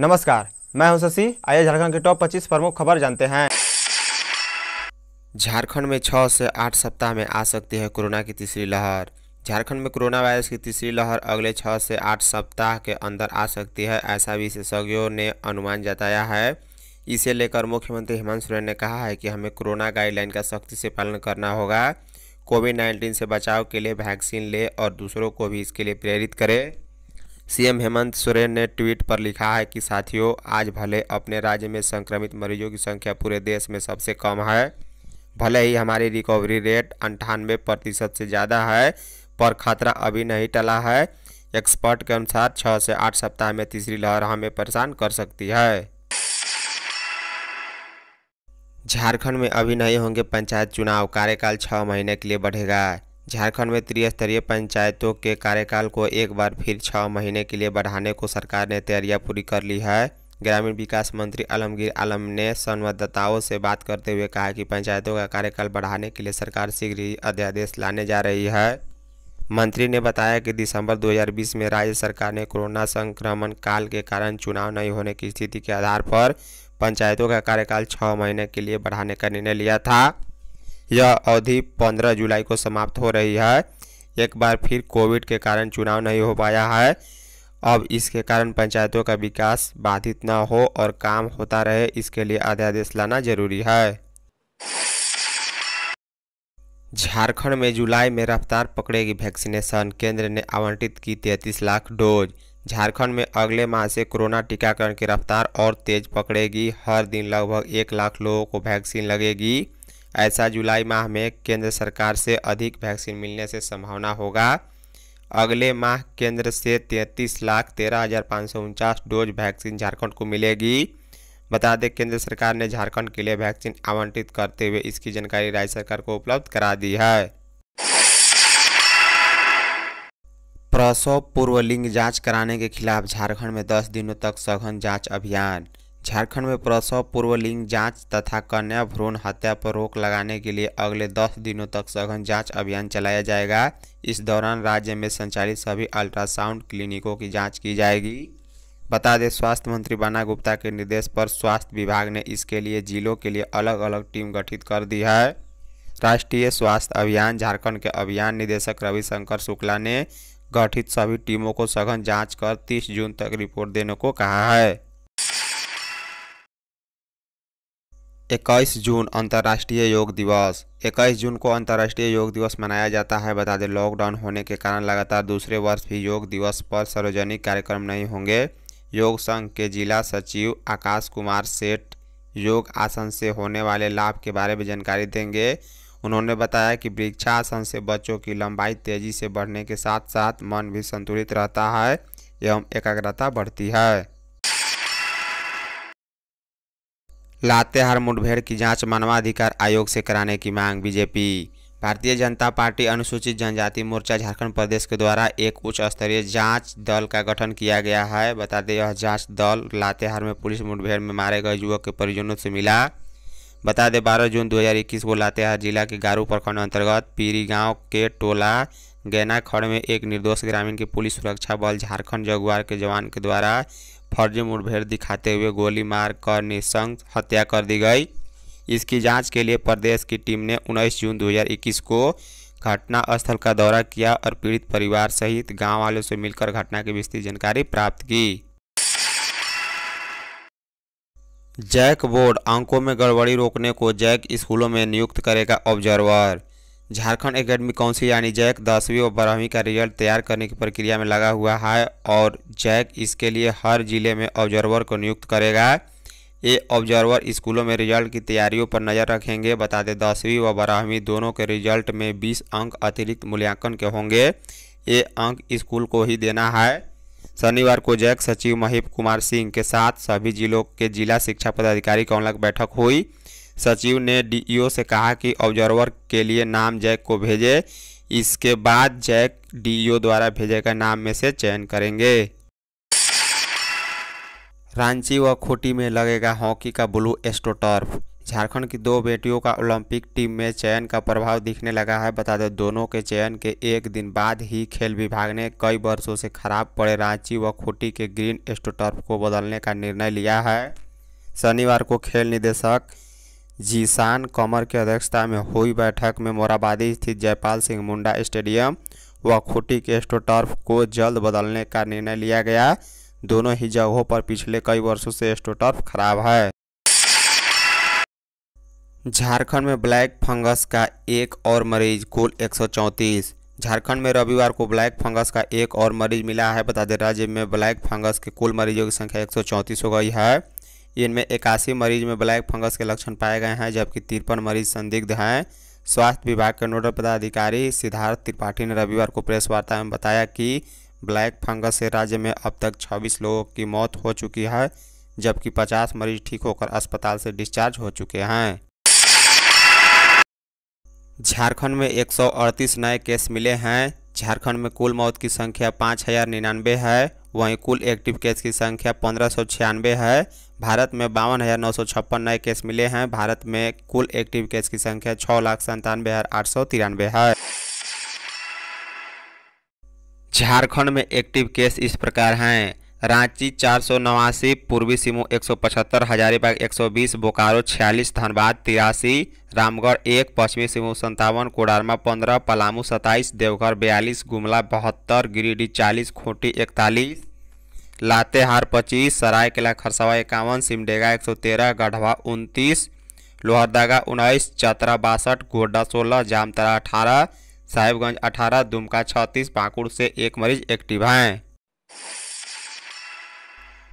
नमस्कार मैं हूं शशि आइए झारखंड के टॉप 25 प्रमुख खबर जानते हैं झारखंड में 6 से 8 सप्ताह में आ सकती है कोरोना की तीसरी लहर झारखंड में कोरोना वायरस की तीसरी लहर अगले 6 से 8 सप्ताह के अंदर आ सकती है ऐसा विशेषज्ञों ने अनुमान जताया है इसे लेकर मुख्यमंत्री हेमंत सोरेन ने कहा है कि हमें कोरोना गाइडलाइन का सख्ती से पालन करना होगा कोविड नाइन्टीन से बचाव के लिए वैक्सीन ले और दूसरों को भी इसके लिए प्रेरित करें सीएम हेमंत सोरेन ने ट्वीट पर लिखा है कि साथियों आज भले अपने राज्य में संक्रमित मरीजों की संख्या पूरे देश में सबसे कम है भले ही हमारी रिकवरी रेट अंठानवे प्रतिशत से ज़्यादा है पर खतरा अभी नहीं टला है एक्सपर्ट के अनुसार छः से आठ सप्ताह में तीसरी लहर हमें परेशान कर सकती है झारखंड में अभी नहीं होंगे पंचायत चुनाव कार्यकाल छः महीने के लिए बढ़ेगा झारखंड में त्रिस्तरीय पंचायतों के कार्यकाल को एक बार फिर छः महीने के लिए बढ़ाने को सरकार ने तैयारियां पूरी कर ली है ग्रामीण विकास मंत्री आलमगीर आलम ने संवाददाताओं से बात करते हुए कहा कि पंचायतों का कार्यकाल बढ़ाने के लिए सरकार शीघ्र ही अध्यादेश लाने जा रही है मंत्री ने बताया कि दिसंबर 2020 में राज्य सरकार ने कोरोना संक्रमण काल के कारण चुनाव नहीं होने की स्थिति के आधार पर पंचायतों का कार्यकाल छः महीने के लिए बढ़ाने का निर्णय लिया था यह अवधि पंद्रह जुलाई को समाप्त हो रही है एक बार फिर कोविड के कारण चुनाव नहीं हो पाया है अब इसके कारण पंचायतों का विकास बाधित न हो और काम होता रहे इसके लिए अध्यादेश लाना जरूरी है झारखंड में जुलाई में रफ्तार पकड़ेगी वैक्सीनेशन केंद्र ने आवंटित की 33 लाख डोज झारखंड में अगले माह से कोरोना टीकाकरण की रफ्तार और तेज पकड़ेगी हर दिन लगभग एक लाख लोगों को वैक्सीन लगेगी ऐसा जुलाई माह में केंद्र सरकार से अधिक वैक्सीन मिलने से संभावना होगा अगले माह केंद्र से तैंतीस लाख तेरह हज़ार पाँच सौ उनचास डोज वैक्सीन झारखंड को मिलेगी बता दें केंद्र सरकार ने झारखंड के लिए वैक्सीन आवंटित करते हुए इसकी जानकारी राज्य सरकार को उपलब्ध करा दी है प्रसव पूर्व लिंग जांच कराने के खिलाफ झारखंड में 10 दिनों तक सघन जांच अभियान झारखंड में प्रसव पूर्व लिंग जांच तथा कन्या भ्रूण हत्या पर रोक लगाने के लिए अगले 10 दिनों तक सघन जांच अभियान चलाया जाएगा इस दौरान राज्य में संचालित सभी अल्ट्रासाउंड क्लिनिकों की जांच की जाएगी बता दें स्वास्थ्य मंत्री बाना गुप्ता के निर्देश पर स्वास्थ्य विभाग ने इसके लिए जिलों के लिए अलग अलग टीम गठित कर दी है राष्ट्रीय स्वास्थ्य अभियान झारखंड के अभियान निदेशक रविशंकर शुक्ला ने गठित सभी टीमों को सघन जांच कर 30 जून तक रिपोर्ट देने को कहा है 21 जून अंतर्राष्ट्रीय योग दिवस 21 जून को अंतर्राष्ट्रीय योग दिवस मनाया जाता है बता दें लॉकडाउन होने के कारण लगातार दूसरे वर्ष भी योग दिवस पर सार्वजनिक कार्यक्रम नहीं होंगे योग संघ के जिला सचिव आकाश कुमार सेठ योग आसन से होने वाले लाभ के बारे में जानकारी देंगे उन्होंने बताया कि वृक्षासन से बच्चों की लंबाई तेजी से बढ़ने के साथ साथ मन भी संतुलित रहता है एवं एकाग्रता बढ़ती है लातेहार मुठभेड़ की जांच मानवाधिकार आयोग से कराने की मांग बीजेपी भारतीय जनता पार्टी अनुसूचित जनजाति मोर्चा झारखंड प्रदेश के द्वारा एक उच्च स्तरीय जांच दल का गठन किया गया है बता दें यह जांच दल लातेहार में पुलिस मुठभेड़ में मारे गए युवक के परिजनों से मिला बता दें बारह जून इक्कीस को लातेहार जिला के गारू प्रखंड अंतर्गत पीरी गांव के टोला गैना खड़ में एक निर्दोष ग्रामीण की पुलिस सुरक्षा बल झारखंड जगुआर के जवान के द्वारा फर्जी मुठभेड़ दिखाते हुए गोली मार कर निशंक हत्या कर दी गई इसकी जांच के लिए प्रदेश की टीम ने 19 जून 2021 को घटना स्थल का दौरा किया और पीड़ित परिवार सहित गांव वालों से मिलकर घटना की विस्तृत जानकारी प्राप्त की जैक बोर्ड आंकों में गड़बड़ी रोकने को जैक स्कूलों में नियुक्त करेगा ऑब्जर्वर झारखंड एकेडमी काउंसिल यानी जैक दसवीं और बारहवीं का रिजल्ट तैयार करने की प्रक्रिया में लगा हुआ है और जैक इसके लिए हर जिले में ऑब्जर्वर को नियुक्त करेगा ये ऑब्जर्वर स्कूलों में रिजल्ट की तैयारियों पर नज़र रखेंगे बता दें दसवीं व बारहवीं दोनों के रिजल्ट में बीस अंक अतिरिक्त मूल्यांकन के होंगे ये अंक स्कूल को ही देना है शनिवार को जैक सचिव महीप कुमार सिंह के साथ सभी जिलों के जिला शिक्षा पदाधिकारी अलग बैठक हुई सचिव ने डीईओ से कहा कि ऑब्जर्वर के लिए नाम जैक को भेजे इसके बाद जैक डीईओ द्वारा भेजे गए नाम में से चयन करेंगे रांची व खूंटी में लगेगा हॉकी का ब्लू एस्टोटर्फ झारखंड की दो बेटियों का ओलंपिक टीम में चयन का प्रभाव दिखने लगा है बता दें दोनों के चयन के एक दिन बाद ही खेल विभाग ने कई वर्षों से खराब पड़े रांची व खूटी के ग्रीन एस्टोटर्फ को बदलने का निर्णय लिया है शनिवार को खेल निदेशक जीशान कमर की अध्यक्षता में हुई बैठक में मोराबादी स्थित जयपाल सिंह मुंडा स्टेडियम व खूटी के एस्टोटर्फ को जल्द बदलने का निर्णय लिया गया दोनों ही जगहों पर पिछले कई वर्षों से एस्टोटर्फ खराब है झारखंड में ब्लैक फंगस का एक और मरीज कुल एक झारखंड में रविवार को ब्लैक फंगस का एक और मरीज मिला है बता दें राज्य में ब्लैक फंगस के कुल मरीजों की संख्या एक हो गई है इनमें इक्यासी मरीज में ब्लैक फंगस के लक्षण पाए गए हैं जबकि तिरपन मरीज संदिग्ध हैं स्वास्थ्य विभाग के नोडल पदाधिकारी सिद्धार्थ त्रिपाठी ने रविवार को प्रेस वार्ता में बताया कि ब्लैक फंगस से राज्य में अब तक छब्बीस लोगों की मौत हो चुकी है जबकि पचास मरीज ठीक होकर अस्पताल से डिस्चार्ज हो चुके हैं झारखंड में एक नए केस मिले हैं झारखंड में कुल मौत की संख्या पाँच हज़ार निन्यानवे है वहीं कुल एक्टिव केस की संख्या पंद्रह सौ छियानवे है भारत में बावन हज़ार नौ सौ छप्पन नए केस मिले हैं भारत में कुल एक्टिव केस की संख्या छः लाख संतानवे हज़ार आठ सौ तिरानवे है झारखंड में एक्टिव केस इस प्रकार हैं रांची चार सौ नवासी पूर्वी सिंहभूम एक सौ पचहत्तर हजारीबाग एक सौ बीस बोकारो छियालीस धनबाद तिरासी रामगढ़ एक पश्चिमी सिंहभूम संतावन कोडारमा पंद्रह पलामू सत्ताईस देवघर बयालीस गुमला बहत्तर गिरिडीह चालीस खूंटी इकतालीस लातेहार पच्चीस सरायकेला खरसावा इक्यावन सिमडेगा एक सौ तेरह गढ़वा उनतीस लोहरदगा उन्नीस चतरा बासठ गोड्डा सोलह जामतरा अठारह साहिबगंज अठारह दुमका छत्तीस पाकुड़ से एक मरीज एक्टिव हैं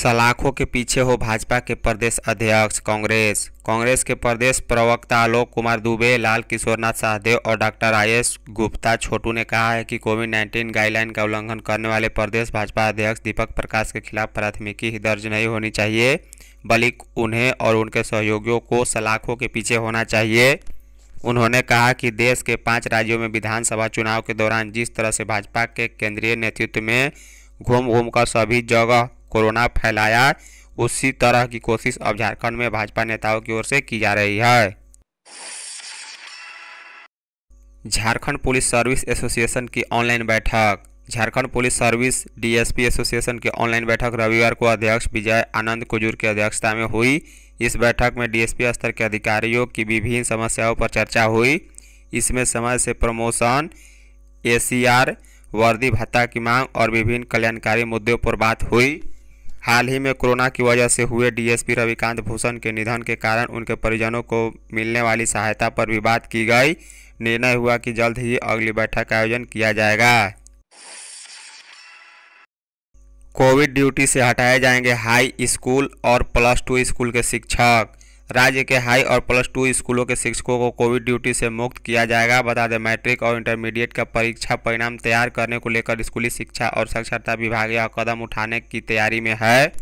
सलाखों के पीछे हो भाजपा के प्रदेश अध्यक्ष कांग्रेस कांग्रेस के प्रदेश प्रवक्ता आलोक कुमार दुबे लाल किशोरनाथ साहदेव और डॉक्टर आयेश गुप्ता छोटू ने कहा है कि कोविड 19 गाइडलाइन का उल्लंघन करने वाले प्रदेश भाजपा अध्यक्ष दीपक प्रकाश के खिलाफ प्राथमिकी दर्ज नहीं होनी चाहिए बल्कि उन्हें और उनके सहयोगियों को सलाखों के पीछे होना चाहिए उन्होंने कहा कि देश के पाँच राज्यों में विधानसभा चुनाव के दौरान जिस तरह से भाजपा के केंद्रीय नेतृत्व में घूम घूम कर सभी जगह कोरोना फैलाया उसी तरह की कोशिश अब झारखंड में भाजपा नेताओं की ओर से की जा रही है झारखंड पुलिस सर्विस एसोसिएशन की ऑनलाइन बैठक Jharkhand police service DSP association की ऑनलाइन बैठक रविवार को अध्यक्ष विजय आनंद कुजूर की अध्यक्षता में हुई इस बैठक में डीएसपी स्तर के अधिकारियों की विभिन्न समस्याओं पर चर्चा हुई इसमें समय से प्रमोशन एसीआर वर्दी भत्ता की मांग और विभिन्न कल्याणकारी मुद्दों पर बात हुई हाल ही में कोरोना की वजह से हुए डीएसपी रविकांत भूषण के निधन के कारण उनके परिजनों को मिलने वाली सहायता पर भी बात की गई निर्णय हुआ कि जल्द ही अगली बैठक का आयोजन किया जाएगा कोविड ड्यूटी से हटाए जाएंगे हाई स्कूल और प्लस टू स्कूल के शिक्षक राज्य के हाई और प्लस टू स्कूलों के शिक्षकों को कोविड ड्यूटी से मुक्त किया जाएगा बता दें मैट्रिक और इंटरमीडिएट का परीक्षा परिणाम तैयार करने को लेकर स्कूली शिक्षा और साक्षरता विभाग यह कदम उठाने की तैयारी में है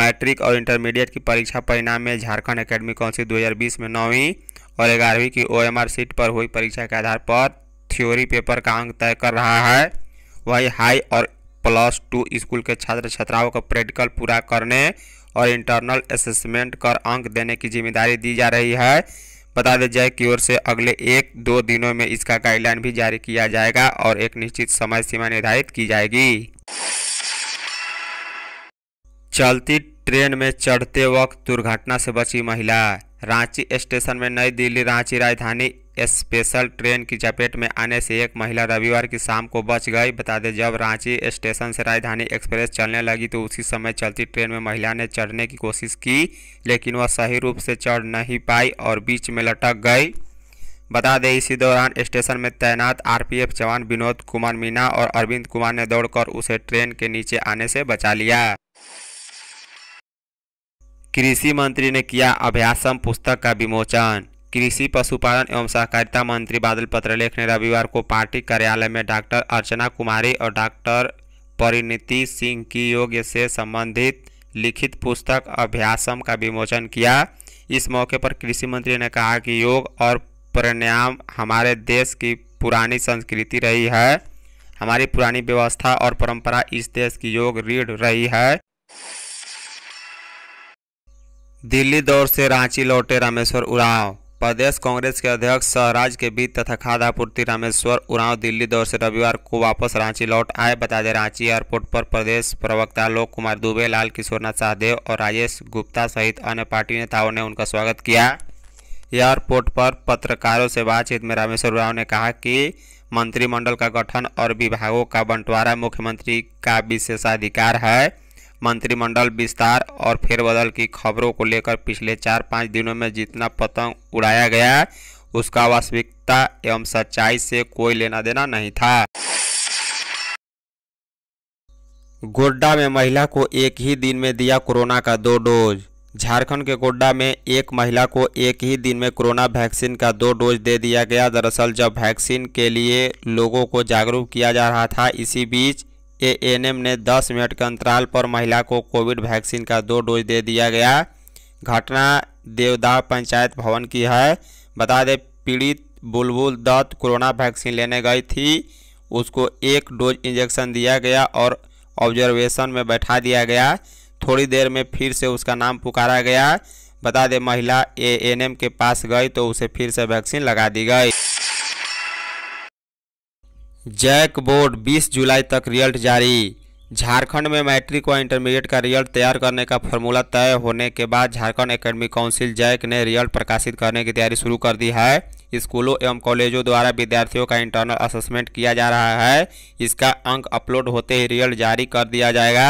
मैट्रिक और इंटरमीडिएट की परीक्षा परिणाम में झारखंड एकेडमिक काउंसिल 2020 में नौवीं और ग्यारहवीं की ओएमआर सीट पर हुई परीक्षा के आधार पर थ्योरी पेपर का अंक तय कर रहा है वही हाई और प्लस टू स्कूल के छात्र छात्राओं का प्रैक्टिकल पूरा करने और इंटरनल असेसमेंट कर अंक देने की जिम्मेदारी दी जा रही है बता दें जाए की ओर से अगले एक दो दिनों में इसका गाइडलाइन भी जारी किया जाएगा और एक निश्चित समय सीमा निर्धारित की जाएगी चलती ट्रेन में चढ़ते वक्त दुर्घटना से बची महिला रांची स्टेशन में नई दिल्ली रांची राजधानी स्पेशल ट्रेन की चपेट में आने से एक महिला रविवार की शाम को बच गई बता दें जब रांची स्टेशन से राजधानी एक्सप्रेस चलने लगी तो उसी समय चलती ट्रेन में महिला ने चढ़ने की कोशिश की लेकिन वह सही रूप से चढ़ नहीं पाई और बीच में लटक गई बता दें इसी दौरान स्टेशन में तैनात आरपीएफ जवान विनोद कुमार मीना और अरविंद कुमार ने दौड़कर उसे ट्रेन के नीचे आने से बचा लिया कृषि मंत्री ने किया अभ्यासम पुस्तक का विमोचन कृषि पशुपालन एवं सहकारिता मंत्री बादल पत्रलेख ने रविवार को पार्टी कार्यालय में डॉक्टर अर्चना कुमारी और डॉक्टर परिणति सिंह की योग्य से संबंधित लिखित पुस्तक अभ्यासम का विमोचन किया इस मौके पर कृषि मंत्री ने कहा कि योग और प्राणायाम हमारे देश की पुरानी संस्कृति रही है हमारी पुरानी व्यवस्था और परंपरा इस देश की योग रीढ़ रही है दिल्ली दौर से रांची लौटे रामेश्वर उराव प्रदेश कांग्रेस के अध्यक्ष सहराज के बीच तथा खाद्य आपूर्ति रामेश्वर उरांव दिल्ली दौर से रविवार को वापस रांची लौट आए बता दें रांची एयरपोर्ट पर प्रदेश प्रवक्ता लोक कुमार दुबे लाल किशोरनाथ सहदेव और राजेश गुप्ता सहित अन्य पार्टी नेताओं ने उनका स्वागत किया एयरपोर्ट पर पत्रकारों से बातचीत में रामेश्वर उरांव ने कहा कि मंत्रिमंडल का गठन और विभागों का बंटवारा मुख्यमंत्री का विशेषाधिकार है मंत्रिमंडल विस्तार और फेरबदल की खबरों को लेकर पिछले चार पाँच दिनों में जितना पतंग उड़ाया गया उसका वास्तविकता एवं सच्चाई से कोई लेना देना नहीं था गोड्डा में महिला को एक ही दिन में दिया कोरोना का दो डोज झारखंड के गोड्डा में एक महिला को एक ही दिन में कोरोना वैक्सीन का दो डोज दे दिया गया दरअसल जब वैक्सीन के लिए लोगों को जागरूक किया जा रहा था इसी बीच एएनएम ने 10 मिनट के अंतराल पर महिला को कोविड वैक्सीन का दो डोज दे दिया गया घटना देवदा पंचायत भवन की है बता दें पीड़ित बुलबुल दत्त कोरोना वैक्सीन लेने गई थी उसको एक डोज इंजेक्शन दिया गया और ऑब्जर्वेशन में बैठा दिया गया थोड़ी देर में फिर से उसका नाम पुकारा गया बता दें महिला एएनएम के पास गई तो उसे फिर से वैक्सीन लगा दी गई जैक बोर्ड 20 जुलाई तक रिजल्ट जारी झारखंड में मैट्रिक व इंटरमीडिएट का रिजल्ट तैयार करने का फॉर्मूला तय होने के बाद झारखंड एकेडमिक काउंसिल जैक ने रिजल्ट प्रकाशित करने की तैयारी शुरू कर दी है स्कूलों एवं कॉलेजों द्वारा विद्यार्थियों का इंटरनल असेसमेंट किया जा रहा है इसका अंक अपलोड होते ही रिजल्ट जारी कर दिया जाएगा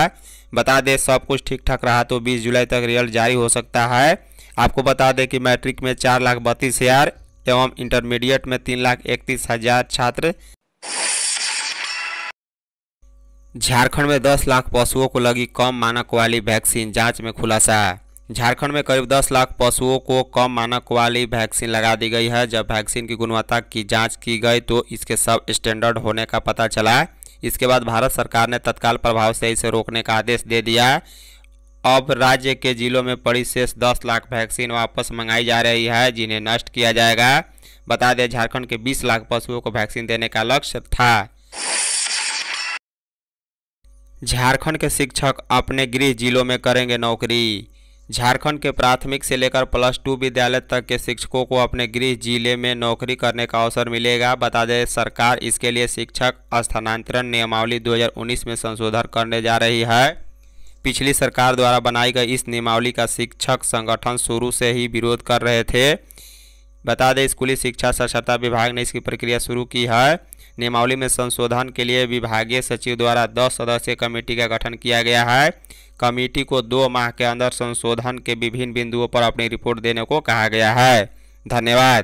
बता दें सब कुछ ठीक ठाक रहा तो बीस जुलाई तक रिजल्ट जारी हो सकता है आपको बता दें कि मैट्रिक में चार लाख बत्तीस हज़ार एवं इंटरमीडिएट में तीन लाख इकतीस हज़ार छात्र झारखंड में 10 लाख पशुओं को लगी कम मानक वाली वैक्सीन जांच में खुलासा झारखंड में करीब 10 लाख पशुओं को कम मानक वाली वैक्सीन लगा दी गई है जब वैक्सीन की गुणवत्ता की जांच की गई तो इसके सब स्टैंडर्ड होने का पता चला इसके बाद भारत सरकार ने तत्काल प्रभाव से इसे रोकने का आदेश दे दिया अब राज्य के जिलों में पड़ी शेष दस लाख वैक्सीन वापस मंगाई जा रही है जिन्हें नष्ट किया जाएगा बता दें झारखंड के बीस लाख पशुओं को वैक्सीन देने का लक्ष्य था झारखंड के शिक्षक अपने गृह जिलों में करेंगे नौकरी झारखंड के प्राथमिक से लेकर प्लस टू विद्यालय तक के शिक्षकों को अपने गृह जिले में नौकरी करने का अवसर मिलेगा बता दें सरकार इसके लिए शिक्षक स्थानांतरण नियमावली 2019 में संशोधन करने जा रही है पिछली सरकार द्वारा बनाई गई इस नियमावली का शिक्षक संगठन शुरू से ही विरोध कर रहे थे बता दें स्कूली शिक्षा साक्षरता विभाग ने इसकी प्रक्रिया शुरू की है नियमावली में संशोधन के लिए विभागीय सचिव द्वारा दस सदस्यीय कमेटी का गठन किया गया है कमेटी को दो माह के अंदर संशोधन के विभिन्न बिंदुओं पर अपनी रिपोर्ट देने को कहा गया है धन्यवाद